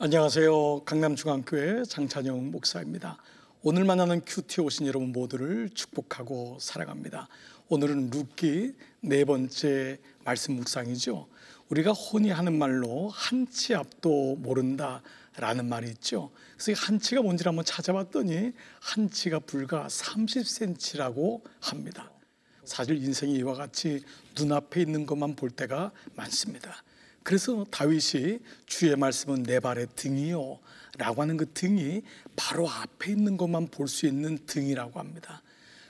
안녕하세요. 강남중앙교회 장찬영 목사입니다. 오늘 만나는 큐티 오신 여러분 모두를 축복하고 사랑합니다. 오늘은 룻기 네 번째 말씀 묵상이죠. 우리가 혼이 하는 말로 한 치 앞도 모른다라는 말이 있죠. 그래서 한치가 뭔지 한번 찾아봤더니 한치가 불과 30cm라고 합니다. 사실 인생이 이와 같이 눈앞에 있는 것만 볼 때가 많습니다. 그래서 다윗이 주의 말씀은 내 발의 등이요 라고 하는 그 등이 바로 앞에 있는 것만 볼 수 있는 등이라고 합니다.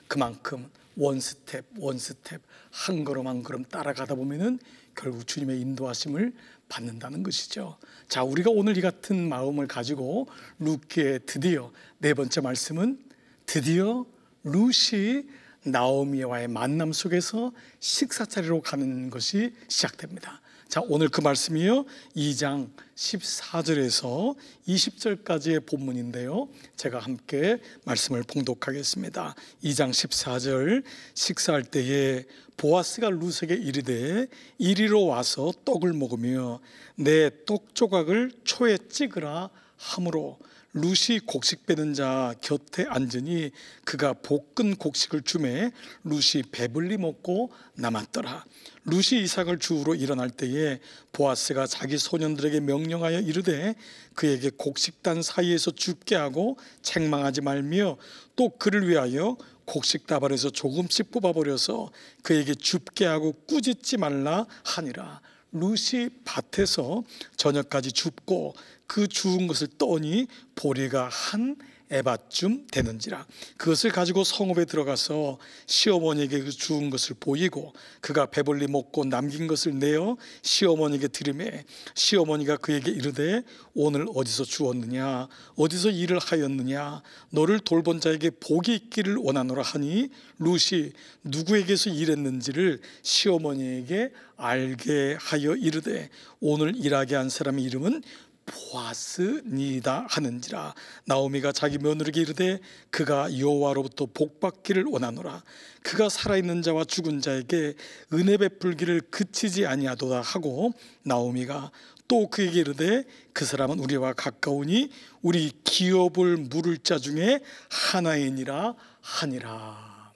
그만큼 원 스텝 원 스텝 한 걸음 한 걸음 따라가다 보면은 결국 주님의 인도하심을 받는다는 것이죠. 자, 우리가 오늘 이 같은 마음을 가지고 루키 드디어 네 번째 말씀은 드디어 루시 나오미와의 만남 속에서 식사 자리로 가는 것이 시작됩니다. 자, 오늘 그 말씀이요. 2장 14절에서 20절까지의 본문인데요. 제가 함께 말씀을 봉독하겠습니다. 2장 14절 식사할 때에 보아스가 루색에 이르되 이리로 와서 떡을 먹으며 내 떡 조각을 초에 찍으라 함으로 루시 곡식 빼는 자 곁에 앉으니 그가 볶은 곡식을 주매 루시 배불리 먹고 남았더라. 루시 이삭을 주우러 일어날 때에 보아스가 자기 소년들에게 명령하여 이르되 그에게 곡식단 사이에서 죽게 하고 책망하지 말며 또 그를 위하여 곡식 다발에서 조금씩 뽑아버려서 그에게 죽게 하고 꾸짖지 말라 하니라. 루시 밭에서 저녁까지 죽고그 죽은 것을 떠니 보리가 한 에바쯤 되는지라 그것을 가지고 성읍에 들어가서 시어머니에게 그 주운 것을 보이고 그가 배불리 먹고 남긴 것을 내어 시어머니에게 드림매 시어머니가 그에게 이르되 오늘 어디서 주었느냐 어디서 일을 하였느냐 너를 돌본 자에게 복이 있기를 원하노라 하니 루시 누구에게서 일했는지를 시어머니에게 알게 하여 이르되 오늘 일하게 한 사람의 이름은 보았으니다 하는지라 나오미가 자기 며느리에게 이르되 그가 여호와로부터 복받기를 원하노라 그가 살아있는 자와 죽은 자에게 은혜 베풀기를 그치지 아니하도다 하고 나오미가 또 그에게 이르되 그 사람은 우리와 가까우니 우리 기업을 물을 자 중에 하나이니라 하니라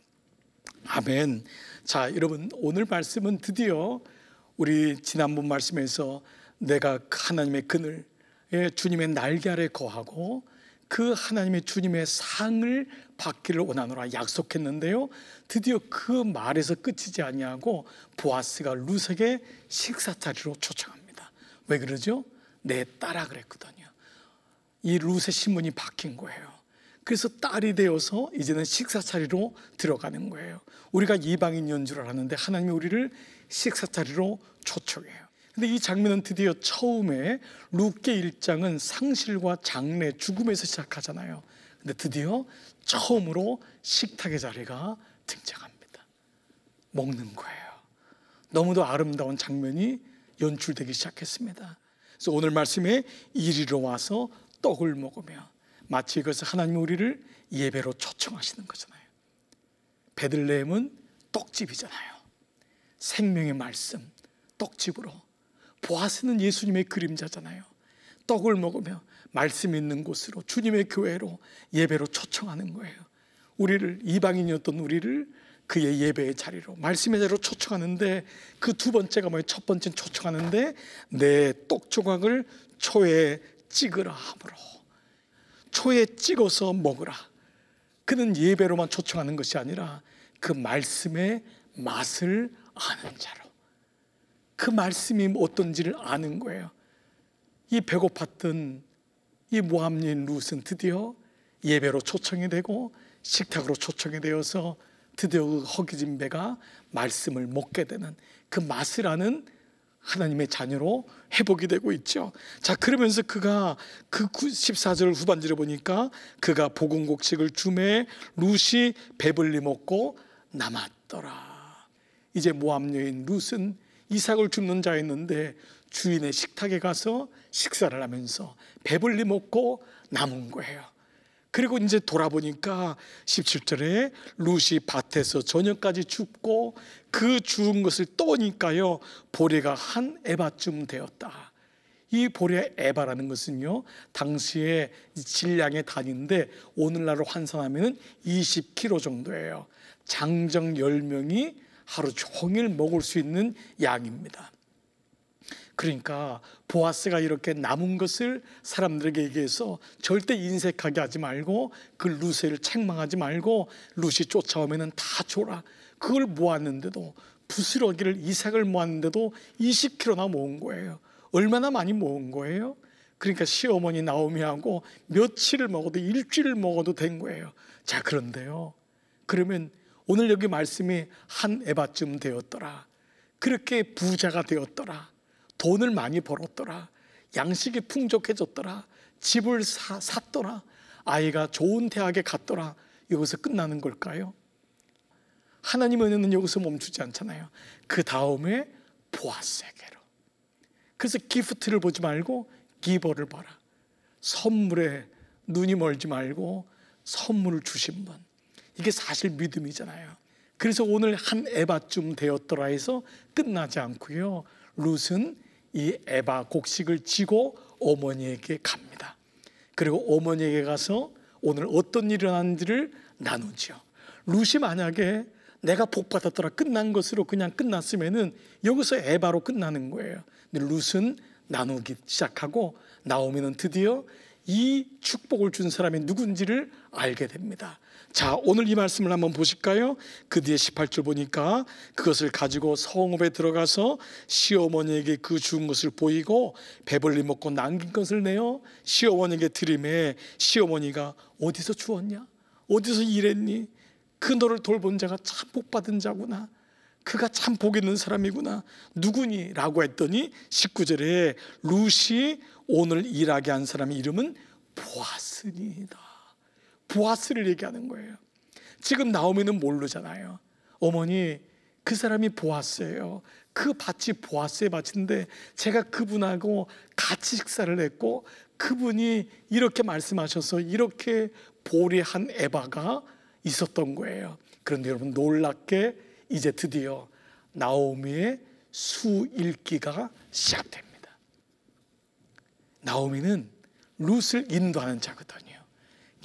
아멘 자 여러분 오늘 말씀은 드디어 우리 지난번 말씀에서 내가 하나님의 그늘 예, 주님의 날개 아래 거하고 그 하나님의 주님의 상을 받기를 원하노라 약속했는데요. 드디어 그 말에서 끝이지 아니하고 보아스가 루색의 식사 자리로 초청합니다. 왜 그러죠? 내 딸아 그랬거든요. 이 루세 신분이 바뀐 거예요. 그래서 딸이 되어서 이제는 식사 자리로 들어가는 거예요. 우리가 이방인 연주를 하는데 하나님이 우리를 식사 자리로 초청해요. 근데 이 장면은 드디어 처음에 룩게 1장은 상실과 장례, 죽음에서 시작하잖아요. 근데 드디어 처음으로 식탁의 자리가 등장합니다. 먹는 거예요. 너무도 아름다운 장면이 연출되기 시작했습니다. 그래서 오늘 말씀에 이리로 와서 떡을 먹으며 마치 이것을 하나님 우리를 예배로 초청하시는 거잖아요. 베들레헴은 떡집이잖아요. 생명의 말씀 떡집으로 보아스는 예수님의 그림자잖아요. 떡을 먹으며 말씀 있는 곳으로 주님의 교회로 예배로 초청하는 거예요. 우리를 이방인이었던 우리를 그의 예배의 자리로 말씀의 자리로 초청하는데 그 두 번째가 뭐예요? 첫 번째는 초청하는데 내 떡 조각을 초에 찍으라 함으로 초에 찍어서 먹으라. 그는 예배로만 초청하는 것이 아니라 그 말씀의 맛을 아는 자라. 그 말씀이 어떤지를 아는 거예요. 이 배고팠던 이 모함인 룻은 드디어 예배로 초청이 되고 식탁으로 초청이 되어서 드디어 그 허기진 배가 말씀을 먹게 되는 그 맛을 아는 하나님의 자녀로 회복이 되고 있죠. 자, 그러면서 그가 그 14절 후반절에 보니까 그가 복음 곡식을 주매 룻이 배불리 먹고 남았더라. 이제 모함 여인 룻은 이삭을 줍는 자였는데 주인의 식탁에 가서 식사를 하면서 배불리 먹고 남은 거예요. 그리고 이제 돌아보니까 17절에 루시 밭에서 저녁까지 춥고 그 주운 것을 떠니까요 보리가 한 에바쯤 되었다. 이보리 에바라는 것은요 당시에 질량의 단인데 오늘날로 환산하면 20kg 정도예요. 장정 10명이 하루 종일 먹을 수 있는 양입니다. 그러니까 보아스가 이렇게 남은 것을 사람들에게 얘기해서 절대 인색하게 하지 말고 그 루세를 책망하지 말고 루시 쫓아오면다 줘라. 그걸 모았는데도 부스러기를 이삭을 모았는데도 20kg나 모은 거예요. 얼마나 많이 모은 거예요? 그러니까 시어머니 나오미하고 며칠을 먹어도 일주일을 먹어도 된 거예요. 자 그런데요. 그러면 오늘 여기 말씀이 한 에바쯤 되었더라. 그렇게 부자가 되었더라. 돈을 많이 벌었더라. 양식이 풍족해졌더라. 집을 사, 샀더라. 아이가 좋은 대학에 갔더라. 여기서 끝나는 걸까요? 하나님의 은혜는 여기서 멈추지 않잖아요. 그 다음에 보아 세계로. 그래서 기프트를 보지 말고 기버를 봐라. 선물에 눈이 멀지 말고 선물을 주신 분. 이게 사실 믿음이잖아요. 그래서 오늘 한 에바쯤 되었더라 해서 끝나지 않고요. 룻은 이 에바 곡식을 지고 어머니에게 갑니다. 그리고 어머니에게 가서 오늘 어떤 일이 일어난지를 나누죠. 룻이 만약에 내가 복 받았더라 끝난 것으로 그냥 끝났으면은 여기서 에바로 끝나는 거예요. 근데 룻은 나누기 시작하고 나오미는 드디어 이 축복을 준 사람이 누군지를 알게 됩니다. 자, 오늘 이 말씀을 한번 보실까요? 그 뒤에 18절 보니까 그것을 가지고 성읍에 들어가서 시어머니에게 그 주운 것을 보이고 배불리 먹고 남긴 것을 내어 시어머니에게 드림에 시어머니가 어디서 주었냐? 어디서 일했니? 그 너를 돌본 자가 참 복받은 자구나. 그가 참복 있는 사람이구나. 누구니? 라고 했더니 19절에 루시 오늘 일하게 한 사람의 이름은 보아스니다. 보아스를 얘기하는 거예요. 지금 나오미는 모르잖아요. 어머니, 그 사람이 보아스예요. 그 밭이 보아스의 밭인데 제가 그분하고 같이 식사를 했고 그분이 이렇게 말씀하셔서 이렇게 보리한 에바가 있었던 거예요. 그런데 여러분 놀랍게 이제 드디어 나오미의 수일기가 시작됩니다. 나오미는 룻을 인도하는 자거든요.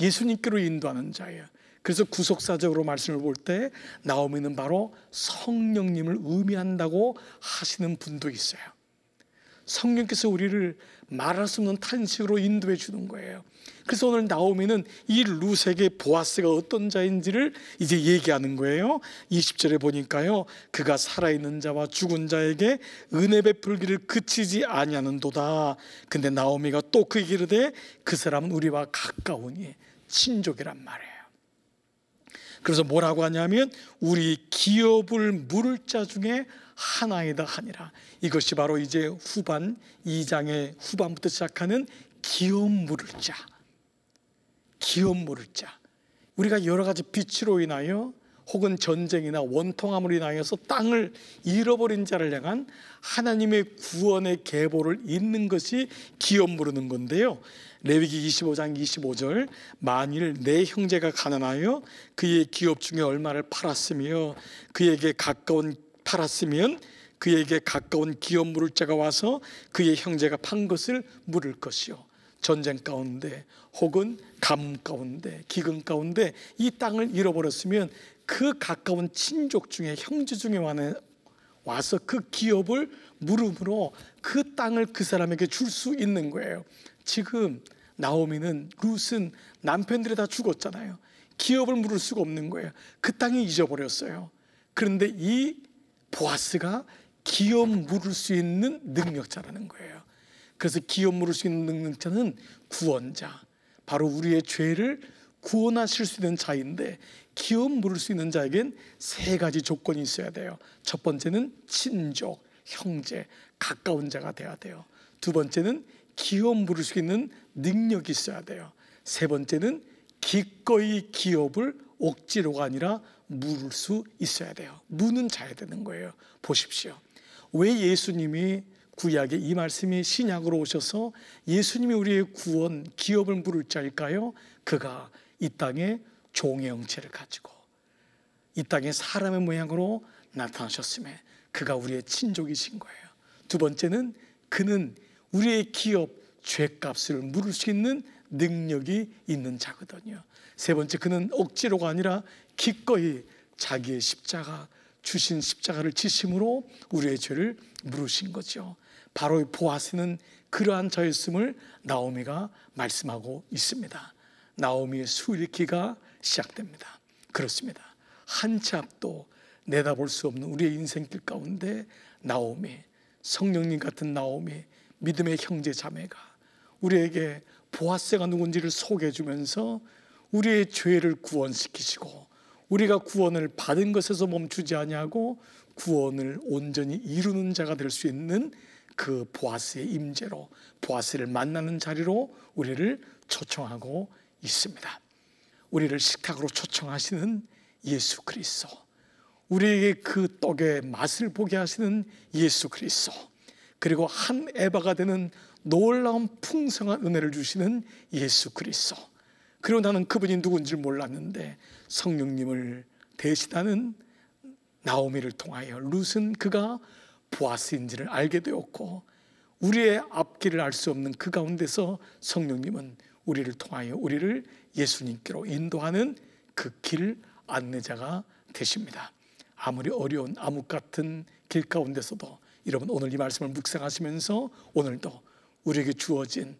예수님께로 인도하는 자예요. 그래서 구속사적으로 말씀을 볼 때 나오미는 바로 성령님을 의미한다고 하시는 분도 있어요. 성령께서 우리를 말할 수 없는 탄식으로 인도해 주는 거예요. 그래서 오늘 나오미는 이 루세게 보아스가 어떤 자인지를 이제 얘기하는 거예요. 20절에 보니까요. 그가 살아있는 자와 죽은 자에게 은혜 베풀기를 그치지 아니하는도다. 근데 나오미가 또그 이르되 그 사람은 우리와 가까우니 친족이란 말이에요. 그래서 뭐라고 하냐면 우리 기업을 물을 자 중에 하나이다 하니라. 이것이 바로 이제 후반 2장의 후반부터 시작하는 기업 물을 자. 기업 물을 자. 우리가 여러 가지 빛으로 인하여 혹은 전쟁이나 원통함으로 인하여서 땅을 잃어버린 자를 향한 하나님의 구원의 계보를 잇는 것이 기업 물르는 건데요. 레위기 25장 25절 만일 내 형제가 가난하여 그의 기업 중에 얼마를 팔았으며 그에게 가까운 팔았으면 그에게 가까운 기업 물을자가 와서 그의 형제가 판 것을 물을 것이요 전쟁 가운데 혹은 감 가운데 기근 가운데 이 땅을 잃어버렸으면 그 가까운 친족 중에 형제 중에 와서 그 기업을 물음으로 그 땅을 그 사람에게 줄 수 있는 거예요. 지금 나오미는 룻은 남편들이 다 죽었잖아요. 기업을 물을 수가 없는 거예요. 그 땅이 잊어버렸어요. 그런데 이 보아스가 기업 물을 수 있는 능력자라는 거예요. 그래서 기업 물을 수 있는 능력자는 구원자. 바로 우리의 죄를 구원하실 수 있는 자인데 기업 물을 수 있는 자에겐 세 가지 조건이 있어야 돼요. 첫 번째는 친족, 형제, 가까운 자가 돼야 돼요. 두 번째는 기업 물을 수 있는 능력이 있어야 돼요. 세 번째는 기꺼이 기업을 억지로가 아니라 물을 수 있어야 돼요. 눈은 자야 되는 거예요. 보십시오. 왜 예수님이 구약에 이 말씀이 신약으로 오셔서 예수님이 우리의 구원, 기업을 부를 자일까요? 그가 이 땅에 종의 형체를 가지고 이 땅에 사람의 모양으로 나타나셨음에 그가 우리의 친족이신 거예요. 두 번째는 그는 우리의 기업, 죄값을 물을 수 있는 능력이 있는 자거든요. 세 번째 그는 억지로가 아니라 기꺼이 자기의 십자가 주신 십자가를 지심으로 우리의 죄를 물으신 거죠. 바로 보아스는 그러한 저였음을 나오미가 말씀하고 있습니다. 나오미의 수일기가 시작됩니다. 그렇습니다. 한치 앞도 내다볼 수 없는 우리의 인생길 가운데 나오미, 성령님 같은 나오미, 믿음의 형제 자매가 우리에게 보아스가 누군지를 소개해 주면서 우리의 죄를 구원시키시고 우리가 구원을 받은 것에서 멈추지 아니하고 구원을 온전히 이루는 자가 될 수 있는 그 보아스의 임재로 보아스를 만나는 자리로 우리를 초청하고 있습니다. 우리를 식탁으로 초청하시는 예수 그리스도. 우리에게 그 떡의 맛을 보게 하시는 예수 그리스도. 그리고 한 에바가 되는 놀라운 풍성한 은혜를 주시는 예수 그리스도. 그리고 나는 그분이 누군지 몰랐는데 성령님을 대신하는 나오미를 통하여 룻은 그가 보아스인지를 알게 되었고 우리의 앞길을 알 수 없는 그 가운데서 성령님은 우리를 통하여 우리를 예수님께로 인도하는 그 길 안내자가 되십니다. 아무리 어려운 암흑 같은 길 가운데서도 여러분 오늘 이 말씀을 묵상하시면서 오늘도 우리에게 주어진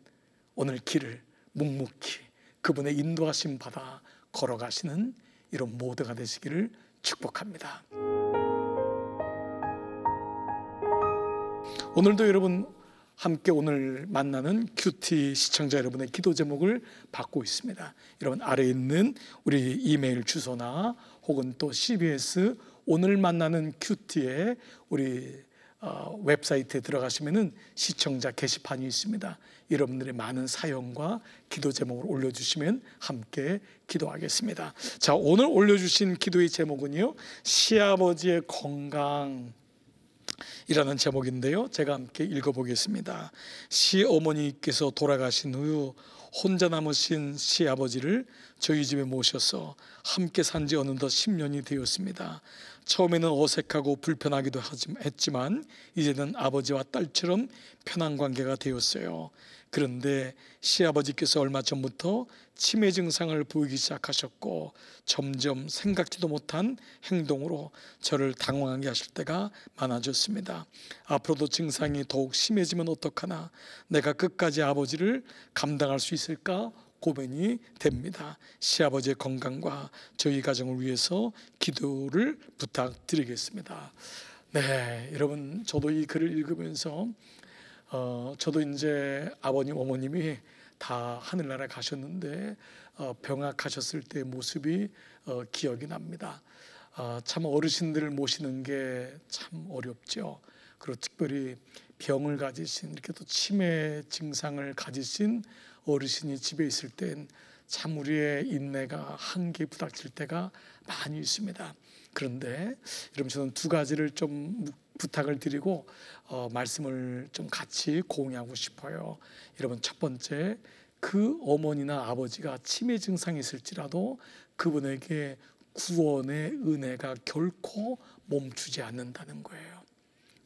오늘 길을 묵묵히 그분의 인도하심 받아 걸어가시는 이런 모드가 되시기를 축복합니다. 오늘도 여러분 함께 오늘 만나는 큐티 시청자 여러분의 기도 제목을 받고 있습니다. 여러분 아래 있는 우리 이메일 주소나 혹은 또 CBS 오늘 만나는 큐티에 우리 어, 웹사이트에 들어가시면 시청자 게시판이 있습니다. 여러분들의 많은 사연과 기도 제목을 올려주시면 함께 기도하겠습니다. 자, 오늘 올려주신 기도의 제목은요, 시아버지의 건강. 이라는 제목인데요. 제가 함께 읽어보겠습니다. 시어머니께서 돌아가신 후 혼자 남으신 시아버지를 저희 집에 모셔서 함께 산 지 어느덧 10년이 되었습니다. 처음에는 어색하고 불편하기도 했지만 이제는 아버지와 딸처럼 편한 관계가 되었어요. 그런데 시아버지께서 얼마 전부터 치매 증상을 보이기 시작하셨고 점점 생각지도 못한 행동으로 저를 당황하게 하실 때가 많아졌습니다. 앞으로도 증상이 더욱 심해지면 어떡하나 내가 끝까지 아버지를 감당할 수 있을까 고민이 됩니다. 시아버지의 건강과 저희 가정을 위해서 기도를 부탁드리겠습니다. 네, 여러분 저도 이 글을 읽으면서 어, 저도 이제 아버님 어머님이 다 하늘나라 가셨는데 어, 병약하셨을 때 모습이 어, 기억이 납니다. 어, 참 어르신들을 모시는 게 참 어렵죠. 그리고 특별히 병을 가지신 이렇게 또 치매 증상을 가지신 어르신이 집에 있을 땐 참 우리의 인내가 한계 부닥칠 때가 많이 있습니다. 그런데 여러분 저는 두 가지를 좀 부탁을 드리고 어, 말씀을 좀 같이 공유하고 싶어요. 여러분 첫 번째 그 어머니나 아버지가 치매 증상이 있을지라도 그분에게 구원의 은혜가 결코 멈추지 않는다는 거예요.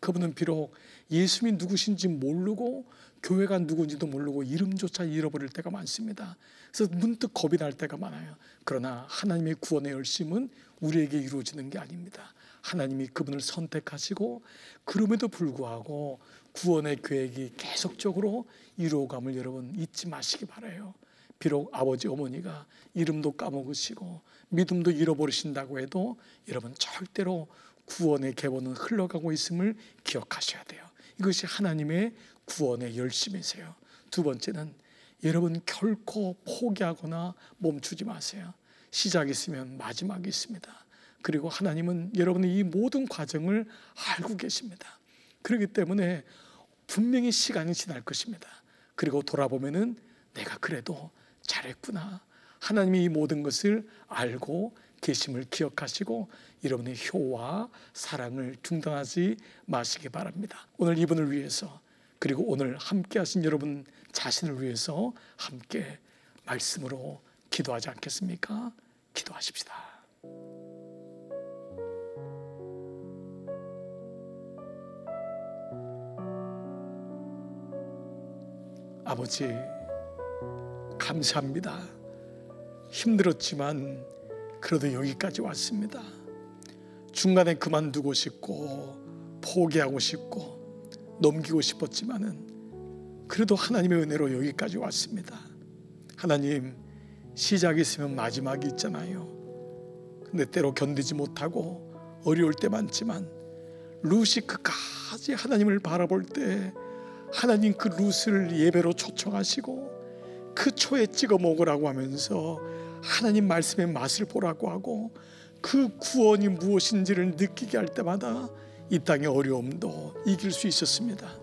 그분은 비록 예수님이 누구신지 모르고 교회가 누군지도 모르고 이름조차 잃어버릴 때가 많습니다. 그래서 문득 겁이 날 때가 많아요. 그러나 하나님의 구원의 열심은 우리에게 이루어지는 게 아닙니다. 하나님이 그분을 선택하시고 그럼에도 불구하고 구원의 계획이 계속적으로 이루어감을 여러분 잊지 마시기 바라요 비록 아버지 어머니가 이름도 까먹으시고 믿음도 잃어버리신다고 해도 여러분 절대로 구원의 계보는 흘러가고 있음을 기억하셔야 돼요. 이것이 하나님의 구원의 열심이세요. 두 번째는 여러분 결코 포기하거나 멈추지 마세요. 시작 있으면 마지막이 있습니다. 그리고 하나님은 여러분의 이 모든 과정을 알고 계십니다. 그렇기 때문에 분명히 시간이 지날 것입니다. 그리고 돌아보면은 내가 그래도 잘했구나. 하나님이 이 모든 것을 알고 계심을 기억하시고 여러분의 효와 사랑을 중단하지 마시기 바랍니다. 오늘 이분을 위해서 그리고 오늘 함께 하신 여러분 자신을 위해서 함께 말씀으로 기도하지 않겠습니까? 기도하십시다. 아버지, 감사합니다. 힘들었지만 그래도 여기까지 왔습니다. 중간에 그만두고 싶고 포기하고 싶고 넘기고 싶었지만은 그래도 하나님의 은혜로 여기까지 왔습니다. 하나님 시작이 있으면 마지막이 있잖아요. 근데 때로 견디지 못하고 어려울 때 많지만 루시 끝까지 하나님을 바라볼 때 하나님 그 루스를 예배로 초청하시고 그 초에 찍어 먹으라고 하면서 하나님 말씀의 맛을 보라고 하고 그 구원이 무엇인지를 느끼게 할 때마다 이 땅의 어려움도 이길 수 있었습니다.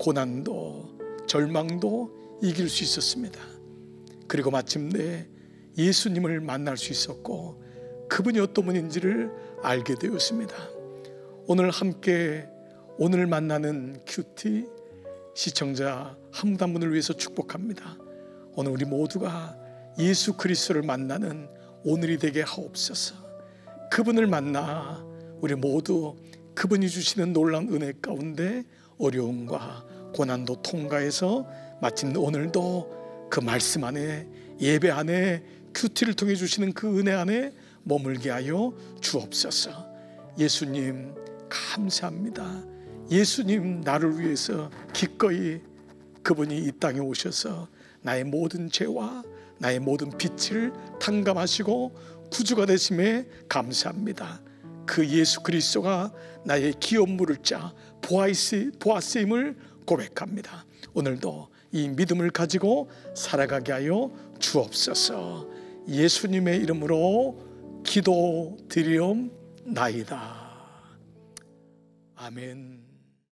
고난도 절망도 이길 수 있었습니다. 그리고 마침내 예수님을 만날 수 있었고 그분이 어떤 분인지를 알게 되었습니다. 오늘 함께 오늘 만나는 큐티 시청자 한분한 분을 위해서 축복합니다. 오늘 우리 모두가 예수 그리스도를 만나는 오늘이 되게 하옵소서. 그분을 만나 우리 모두 그분이 주시는 놀란 은혜 가운데 어려움과 고난도 통과해서 마침내 오늘도 그 말씀 안에 예배 안에 큐티를 통해 주시는 그 은혜 안에 머물게 하여 주옵소서. 예수님 감사합니다. 예수님 나를 위해서 기꺼이 그분이 이 땅에 오셔서 나의 모든 죄와 나의 모든 빛을 탕감하시고 구주가 되심에 감사합니다. 그 예수 그리스도가 나의 기업물을 짜 보아스임을 고백합니다. 오늘도 이 믿음을 가지고 살아가게 하여 주옵소서. 예수님의 이름으로 기도드리옵나이다. 아멘.